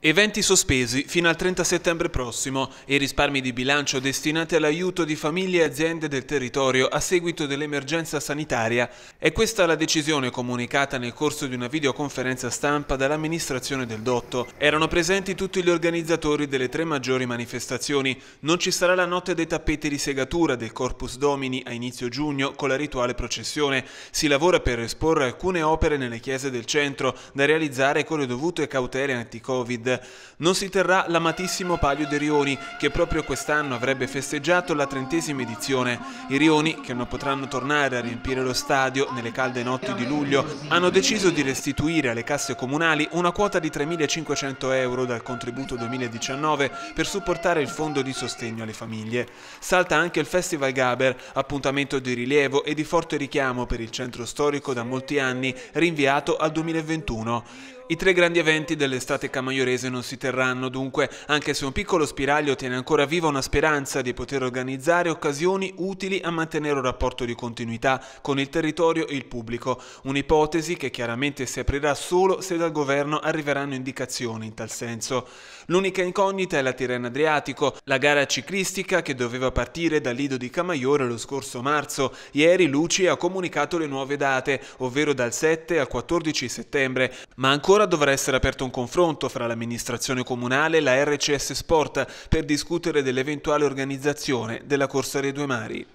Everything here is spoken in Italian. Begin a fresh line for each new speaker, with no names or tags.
Eventi sospesi fino al 30 settembre prossimo e risparmi di bilancio destinati all'aiuto di famiglie e aziende del territorio a seguito dell'emergenza sanitaria. È questa la decisione comunicata nel corso di una videoconferenza stampa dall'amministrazione del Dotto. Erano presenti tutti gli organizzatori delle tre maggiori manifestazioni. Non ci sarà la notte dei tappeti di segatura del Corpus Domini a inizio giugno con la rituale processione. Si lavora per esporre alcune opere nelle chiese del centro da realizzare con le dovute cautele anti-Covid non si terrà l'amatissimo Palio dei Rioni, che proprio quest'anno avrebbe festeggiato la trentesima edizione. I Rioni, che non potranno tornare a riempire lo stadio nelle calde notti di luglio, hanno deciso di restituire alle casse comunali una quota di 3.500 euro dal contributo 2019 per supportare il fondo di sostegno alle famiglie. Salta anche il Festival Gaber, appuntamento di rilievo e di forte richiamo per il centro storico da molti anni, rinviato al 2021. I tre grandi eventi dell'estate camaiorese attese non si terranno, dunque, anche se un piccolo spiraglio tiene ancora viva una speranza di poter organizzare occasioni utili a mantenere un rapporto di continuità con il territorio e il pubblico, un'ipotesi che chiaramente si aprirà solo se dal governo arriveranno indicazioni in tal senso. L'unica incognita è la Tirena Adriatico, la gara ciclistica che doveva partire da Lido di Camaiore lo scorso marzo. Ieri Luci ha comunicato le nuove date, ovvero dal 7 al 14 settembre, ma ancora dovrà essere aperto un confronto fra la Ministra amministrazione comunale la RCS Sport per discutere dell'eventuale organizzazione della Corsa dei Due Mari.